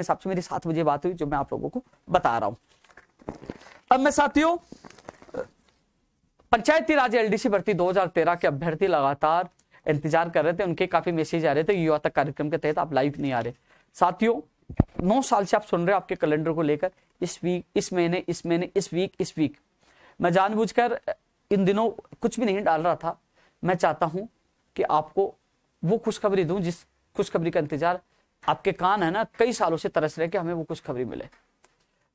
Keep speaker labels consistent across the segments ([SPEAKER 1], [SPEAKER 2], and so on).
[SPEAKER 1] के हिसाब से मेरी सात बजे बात हुई जो मैं आप लोगों को बता रहा हूं अब मैं साथियों पंचायती राज एलडीसी भर्ती 2013 के अभ्यर्थी लगातार इंतजार कर रहे थे उनके काफी मैसेज आ रहे थे युवा तक कार्यक्रम के तहत आप लाइव नहीं आ रहे साथियों नौ साल से आप सुन रहे हो आपके कैलेंडर को लेकर इस वीक इस महीने इस महीने इस वीक इस वीक मैं जानबूझकर इन दिनों कुछ भी नहीं डाल रहा था मैं चाहता हूं कि आपको वो खुशखबरी दूं जिस खुशखबरी का इंतजार आपके कान है ना कई सालों से तरस रहे कि हमें वो खुशखबरी मिले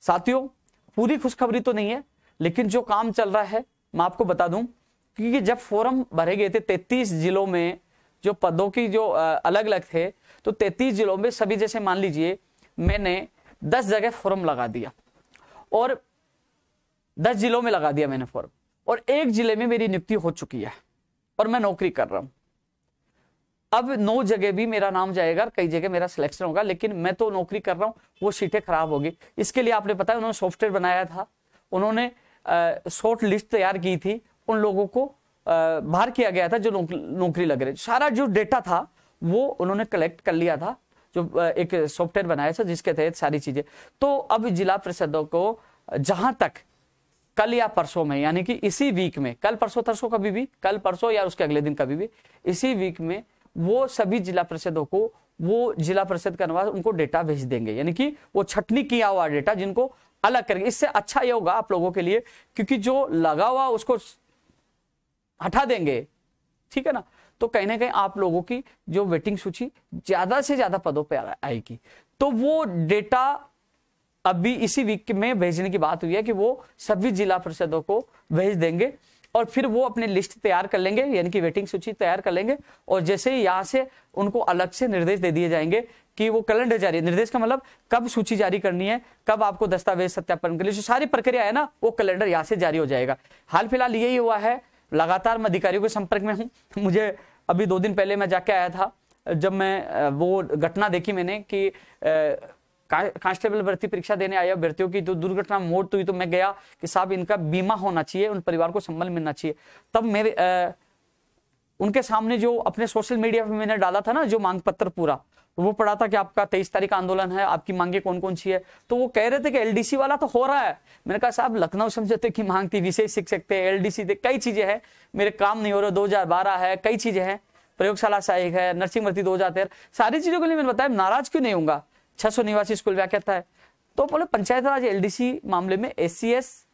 [SPEAKER 1] साथियों पूरी खुशखबरी तो नहीं है लेकिन जो काम चल रहा है मैं आपको बता दूं क्योंकि जब फोरम भरे गए थे तैतीस जिलों में जो पदों की जो अलग अलग थे तो तैतीस जिलों में सभी जैसे मान लीजिए मैंने दस जगह फोरम लगा दिया और दस जिलों में लगा दिया मैंने फॉरम और एक जिले में मेरी नियुक्ति हो चुकी है और मैं नौकरी कर रहा हूं अब नौ जगह भी मेरा नाम जाएगा कई जगह मेरा सिलेक्शन होगा लेकिन मैं तो नौकरी कर रहा हूं वो सीटें खराब होगी इसके लिए आपने पता है उन्होंने सॉफ्टवेयर बनाया था उन्होंने शॉर्ट लिस्ट तैयार की थी उन लोगों को बाहर किया गया था जो नौकरी लग रहे सारा जो डेटा था वो उन्होंने कलेक्ट कर लिया था जो एक सॉफ्टवेयर बनाया था जिसके तहत सारी चीजें तो अब जिला परिषदों को जहां तक कल या परसों में यानी कि इसी वीक में कल परसों तरसों कभी भी कल परसों या उसके अगले दिन कभी भी इसी वीक में वो सभी जिला परिषदों को वो जिला परिषद का अनुवाद उनको डेटा भेज देंगे यानी कि वो छटनी किया हुआ डेटा जिनको अलग करेंगे इससे अच्छा ये होगा आप लोगों के लिए क्योंकि जो लगा हुआ उसको हटा देंगे ठीक है ना तो कहीं ना कहीं आप लोगों की जो वेटिंग सूची ज्यादा से ज्यादा पदों पर आएगी तो वो डेटा अभी इसी वीक में भेजने की बात हुई है कि वो सभी जिला परिषदों को भेज देंगे और फिर वो अपने लिस्ट तैयार कर लेंगे यानी कि वेटिंग सूची तैयार कर लेंगे और जैसे ही यहाँ से उनको अलग से निर्देश दे दिए जाएंगे कि वो कैलेंडर जारी निर्देश का मतलब कब सूची जारी करनी है कब आपको दस्तावेज सत्यापन के लिए सारी प्रक्रिया है ना वो कैलेंडर यहाँ से जारी हो जाएगा हाल फिलहाल यही हुआ है लगातार मैं अधिकारियों के संपर्क में हूँ मुझे अभी दो दिन पहले मैं जाके आया था जब मैं वो घटना देखी मैंने कि कांस्टेबल भर्ती परीक्षा देने आए अभ्यर्थियों की जो दुर्घटना मोड़ हुई तो मैं गया कि साहब इनका बीमा होना चाहिए उन परिवार को संबल मिलना चाहिए तब मेरे आ, उनके सामने जो अपने सोशल मीडिया पे मैंने डाला था ना जो मांग पत्र पूरा तो वो पढ़ा था कि आपका तेईस तारीख आंदोलन है आपकी मांगे कौन कौन सी है तो वो कह रहे थे कि एलडीसी वाला तो हो रहा है मैंने कहा साहब लखनऊ समझते की मांग थी विशेष शिक्षक थे एल डी थे कई चीजें हैं मेरे काम नहीं हो रहे बारह है कई चीजें हैं प्रयोगशाला सहायक है नर्सिंग भर्ती दो सारी चीजों के लिए मैंने बताया नाराज क्यों नहीं होगा छह सौ निवासी स्कूल व्याख्या है तो बोले पंचायत राज एलडीसी मामले में एस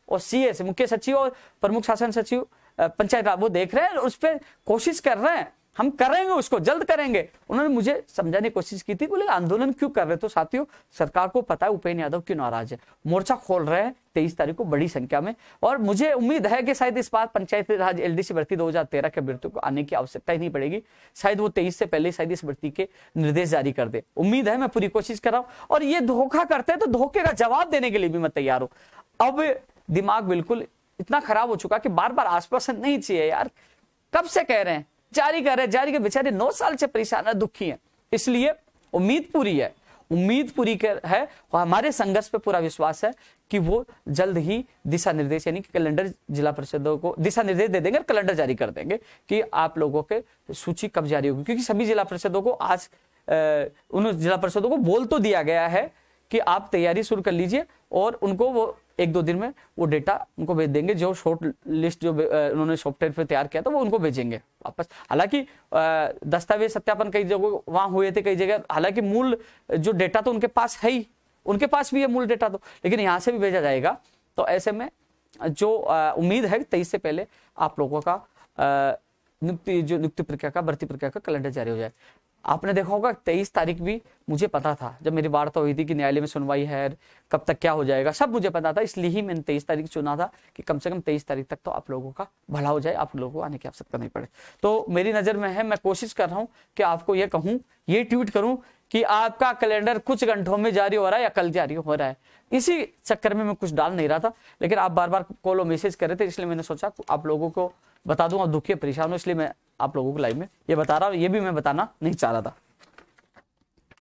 [SPEAKER 1] और सी मुख्य सचिव और प्रमुख शासन सचिव पंचायत राज वो देख रहे हैं और उस पर कोशिश कर रहे हैं हम करेंगे उसको जल्द करेंगे उन्होंने मुझे समझाने की कोशिश की थी बोले आंदोलन क्यों कर रहे तो साथियों सरकार को पता है उपेन्द्र यादव क्यों नाराज है मोर्चा खोल रहे हैं तेईस तारीख को बड़ी संख्या में और मुझे उम्मीद है कि शायद इस बार पंचायती राज एलडीसी भर्ती दो के मृत्यु को आने की आवश्यकता ही नहीं पड़ेगी शायद वो तेईस से पहले शायद इस भर्ती के निर्देश जारी कर दे उम्मीद है मैं पूरी कोशिश कर रहा हूं और ये धोखा करते हैं तो धोखे का जवाब देने के लिए भी मैं तैयार हूं अब दिमाग बिल्कुल इतना खराब हो चुका कि बार बार आश्वासन नहीं चाहिए यार कब से कह रहे हैं जारी कर रहे जारी के बेचारे नौ साल से परेशान है दुखी है इसलिए उम्मीद पूरी है उम्मीद पूरी कर है और हमारे संघर्ष पे पूरा विश्वास है कि वो जल्द ही दिशा निर्देश यानी कि कैलेंडर जिला परिषदों को दिशा निर्देश दे देंगे और कैलेंडर जारी कर देंगे कि आप लोगों के सूची कब जारी होगी क्योंकि सभी जिला परिषदों को आज उन जिला परिषदों को बोल तो दिया गया है कि आप तैयारी शुरू कर लीजिए और उनको वो एक दो दिन में वो डेटा उनको भेज देंगे जो शॉर्ट लिस्ट जो उन्होंने सॉफ्टवेयर पे तैयार किया था वो उनको भेजेंगे वापस हालांकि दस्तावेज सत्यापन कई जगह वहां हुए थे कई जगह हालांकि मूल जो डेटा तो उनके पास है ही उनके पास भी है मूल डेटा तो लेकिन यहाँ से भी भेजा जाएगा तो ऐसे में जो उम्मीद है तेईस से पहले आप लोगों का नियुक्ति जो नियुक्ति प्रक्रिया का भर्ती प्रक्रिया का कैलेंडर जारी हो जाए आपने देखा होगा तेईस तारीख भी मुझे पता था जब मेरी वार्ता हुई थी कि न्यायालय में सुनवाई है कब तक क्या हो जाएगा सब मुझे पता था इसलिए ही मैंने तेईस तारीख चुना था कि कम से कम तेईस तारीख तक तो आप लोगों का भला हो जाए आप लोगों को आने की आवश्यकता नहीं पड़े तो मेरी नज़र में है मैं कोशिश कर रहा हूँ कि आपको ये कहूँ ये ट्वीट करूँ कि आपका कैलेंडर कुछ घंटों में जारी हो रहा है या कल जारी हो रहा है इसी चक्कर में मैं कुछ डाल नहीं रहा था लेकिन आप बार बार कॉल और मैसेज कर रहे थे इसलिए मैंने सोचा आप लोगों को बता दूं आप दुखी परेशान हो इसलिए मैं आप लोगों को लाइव में ये बता रहा हूँ ये भी मैं बताना नहीं चाह रहा था